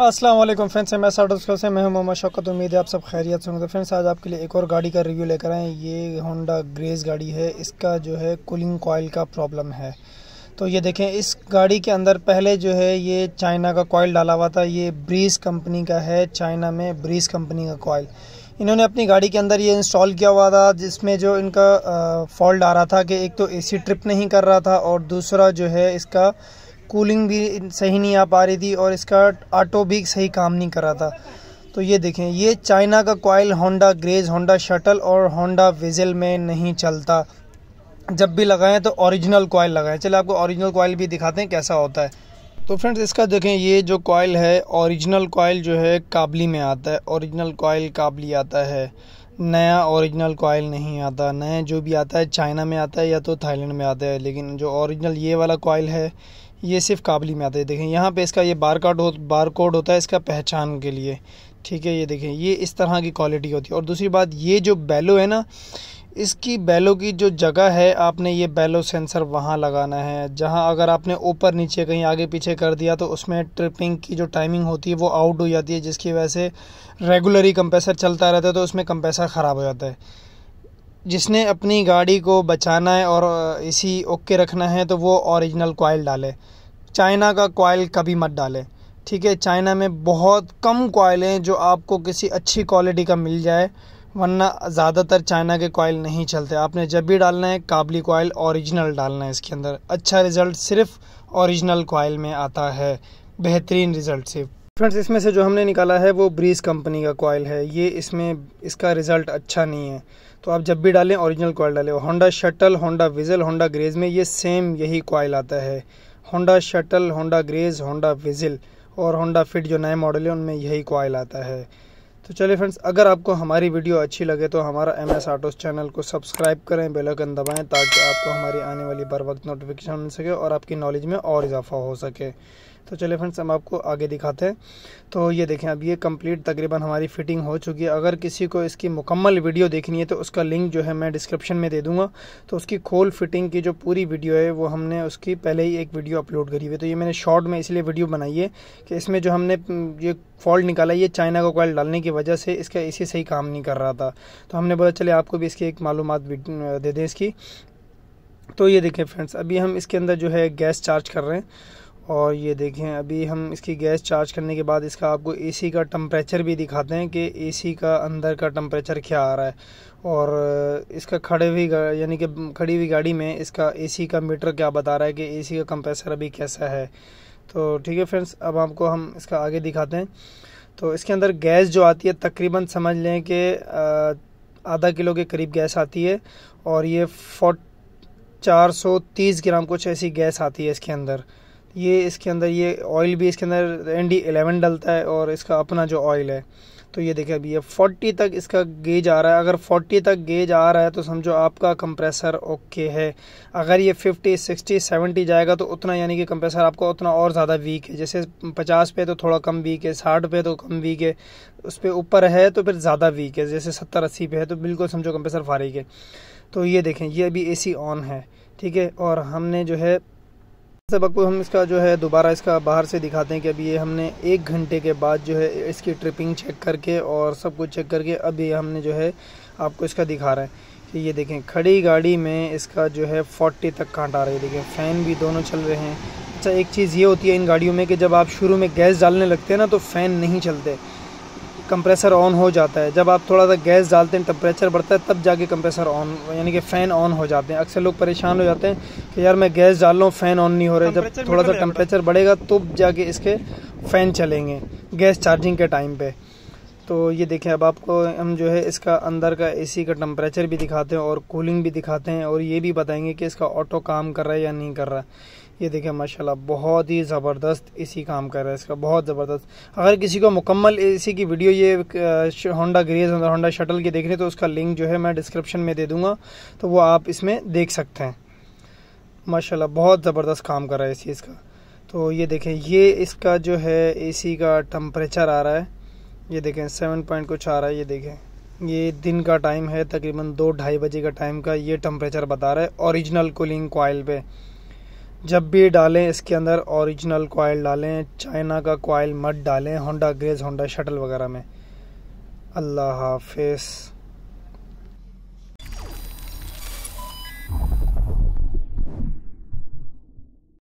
Aslam friends मैं startup क्लो से मैं हूं मोहम्मद शौकत उम्मीद है आप सब खैरियत से होंगे तो फ्रेंड्स आज आपके लिए एक और गाड़ी का रिव्यू लेकर आए ये होंडा ग्रेज गाड़ी है इसका जो है कूलिंग कोयल का प्रॉब्लम है तो ये देखें इस गाड़ी के अंदर पहले जो है ये चाइना का कोयल डाला हुआ था ये ब्रीज कंपनी का है चाइना में ब्रीज कंपनी का कोयल इन्होंने अपनी गाड़ी के अंदर ये इंस्टॉल किया हुआ था जिसमें जो इनका फॉल्ट आ रहा था कि एक तो एसी ट्रिप नहीं कर रहा था और दूसरा जो है इसका कूलिंग भी सही नहीं आ पा रही थी और इसका ऑटो भी सही काम नहीं कर रहा था तो ये देखें ये चाइना का coil Honda Grace Honda Shuttle और होंडा विजल में नहीं चलता जब भी लगाएं तो ओरिजिनल कोयल लगाएं चलिए आपको ओरिजिनल कोयल भी दिखाते हैं कैसा होता है तो फ्रेंड्स इसका देखें ये जो कोयल है ओरिजिनल कोयल जो है काबली में आता है ओरिजिनल कोयल काबली आता है नया ओरिजिनल कोयल नहीं आता नया जो भी आता है चाइना में आता है या तो थाईलैंड में आता है लेकिन जो ओरिजिनल ये वाला कोयल है ये सिर्फ काबली में आता है देखें यहाँ पे इसका ये बार कार्ड हो बार कोड होता है इसका पहचान के लिए ठीक है ये देखें ये इस तरह की क्वालिटी होती है और दूसरी बात ये जो बैलो है ना इसकी बैलो की जो जगह है आपने ये बैलो सेंसर वहाँ लगाना है जहाँ अगर आपने ऊपर नीचे कहीं आगे पीछे कर दिया तो उसमें ट्रिपिंग की जो टाइमिंग होती है वो आउट हो जाती है जिसकी वजह से रेगुलरी कंप्रेसर चलता रहता है तो उसमें कंप्रेसर ख़राब हो जाता है जिसने अपनी गाड़ी को बचाना है और इसी ओके रखना है तो वो ओरिजिनल कॉयल डाले चाइना का कॉयल कभी मत डाले ठीक है चाइना में बहुत कम कॉयल हैं जो आपको किसी अच्छी क्वालिटी का मिल जाए वरना ज़्यादातर चाइना के कॉयल नहीं चलते आपने जब भी डालना है काबली कोयल ओरिजिनल डालना है इसके अंदर अच्छा रिज़ल्ट सिर्फ ओरिजिनल कोयल में आता है बेहतरीन रिज़ल्ट सिर्फ फ्रेंड्स इसमें से जो हमने निकाला है वो ब्रीज कंपनी का कॉयल है ये इसमें इसका रिजल्ट अच्छा नहीं है तो आप जब भी डालें ओरिजिनल कॉयल डालें Honda Shuttle Honda Vezel Honda Grace में ये सेम यही कॉयल आता है Honda Shuttle Honda Grace Honda Vezel और होंडा फिट जो नए मॉडल है उनमें यही कॉयल आता है तो चलिए फ्रेंड्स अगर आपको हमारी वीडियो अच्छी लगे तो हमारा एम एस आटोस चैनल को सब्सक्राइब करें बेल आइकन दबाएं ताकि आपको हमारी आने वाली बर वक्त नोटिफिकेशन मिल सके और आपकी नॉलेज में और इजाफा हो सके तो चले फ्रेंड्स हम आपको आगे दिखाते हैं तो ये देखें अब ये कंप्लीट तकरीबन हमारी फिटिंग हो चुकी है अगर किसी को इसकी मुकम्मल वीडियो देखनी है तो उसका लिंक जो है मैं डिस्क्रिप्शन में दे दूँगा तो उसकी खोल फिटिंग की जो पूरी वीडियो है वो हमने उसकी पहले ही एक वीडियो अपलोड करी हुई तो ये मैंने शॉर्ट में इसलिए वीडियो बनाई है कि इसमें जो हमने ये फॉल्ट निकाला ये चाइना का कॉयल डालने की वजह से इसका ए सही काम नहीं कर रहा था तो हमने बोला चले आपको भी इसकी एक मालूम दे दें इसकी तो ये देखें फ्रेंड्स अभी हम इसके अंदर जो है गैस चार्ज कर रहे हैं और ये देखें अभी हम इसकी गैस चार्ज करने के बाद इसका आपको एसी का टम्परेचर भी दिखाते हैं कि एसी का अंदर का टम्परेचर क्या आ रहा है और इसका खड़े हुई यानी कि खड़ी हुई गाड़ी में इसका एसी का मीटर क्या बता रहा है कि एसी का कंप्रेसर अभी कैसा है तो ठीक है फ्रेंड्स अब आपको हम इसका आगे दिखाते हैं तो इसके अंदर गैस जो आती है तकरीबन समझ लें कि आधा किलो के करीब गैस आती है और ये फोट चार सौ तीस ग्राम कुछ ऐसी गैस आती है इसके अंदर ये इसके अंदर ये ऑयल भी इसके अंदर एन डी एलेवन डलता है और इसका अपना जो ऑयल है तो ये देखिए अभी ये 40 तक इसका गेज आ रहा है अगर 40 तक गेज आ रहा है तो समझो आपका कंप्रेसर ओके है अगर ये 50 60 70 जाएगा तो उतना यानी कि कंप्रेसर आपका उतना और ज़्यादा वीक है जैसे 50 पे तो थोड़ा कम वीक है 60 पे तो कम वीक है उस पर ऊपर है तो फिर ज़्यादा वीक है जैसे सत्तर अस्सी पे है तो बिल्कुल समझो कंप्रेसर फारिक है तो ये देखें ये अभी ए ऑन है ठीक है और हमने जो है से आपको हम इसका जो है दोबारा इसका बाहर से दिखाते हैं कि अभी ये हमने एक घंटे के बाद जो है इसकी ट्रिपिंग चेक करके और सब कुछ चेक करके अभी हमने जो है आपको इसका दिखा रहा है कि ये देखें खड़ी गाड़ी में इसका जो है 40 तक कांट आ रही है देखें फ़ैन भी दोनों चल रहे हैं अच्छा एक चीज़ ये होती है इन गाड़ियों में कि जब आप शुरू में गैस डालने लगते हैं ना तो फ़ैन नहीं चलते कंप्रेसर ऑन हो जाता है जब आप थोड़ा सा गैस डालते हैं टेम्परेचर बढ़ता है तब जाके कंप्रेसर ऑन यानी कि फ़ैन ऑन हो जाते हैं अक्सर लोग परेशान हो जाते हैं कि यार मैं गैस डाल रहा हूँ फ़ैन ऑन नहीं हो रहा जब थोड़ा सा टेम्परेचर बढ़ेगा तब जाके इसके फ़ैन चलेंगे गैस चार्जिंग के टाइम पर तो ये देखें अब आपको हम जो है इसका अंदर का एसी का टम्परेचर भी दिखाते हैं और कूलिंग भी दिखाते हैं और ये भी बताएंगे कि इसका ऑटो काम कर रहा है या नहीं कर रहा है ये देखें माशाल्लाह बहुत ही ज़बरदस्त एसी काम कर रहा है इसका बहुत ज़बरदस्त अगर किसी को मुकम्मल एसी की वीडियो ये होंडा ग्रेज और होंडा शटल की रहे तो उसका लिंक जो है मैं डिस्क्रिप्शन में दे दूँगा तो वो आप इसमें देख सकते हैं माशाला बहुत ज़बरदस्त काम कर रहा है ए इसका तो ये देखें ये इसका जो है ए का टम्परेचर आ रहा है ये देखें सेवन पॉइंट कुछ आ रहा है ये देखें ये दिन का टाइम है तकरीबन दो ढाई बजे का टाइम का ये टम्परेचर बता रहा है ओरिजिनल कूलिंग कोयल पे जब भी डालें इसके अंदर ओरिजिनल कोयल डालें चाइना का कोयल मत डालें होंडा ग्रेज होंडा शटल वगैरह में अल्लाह हाफिज़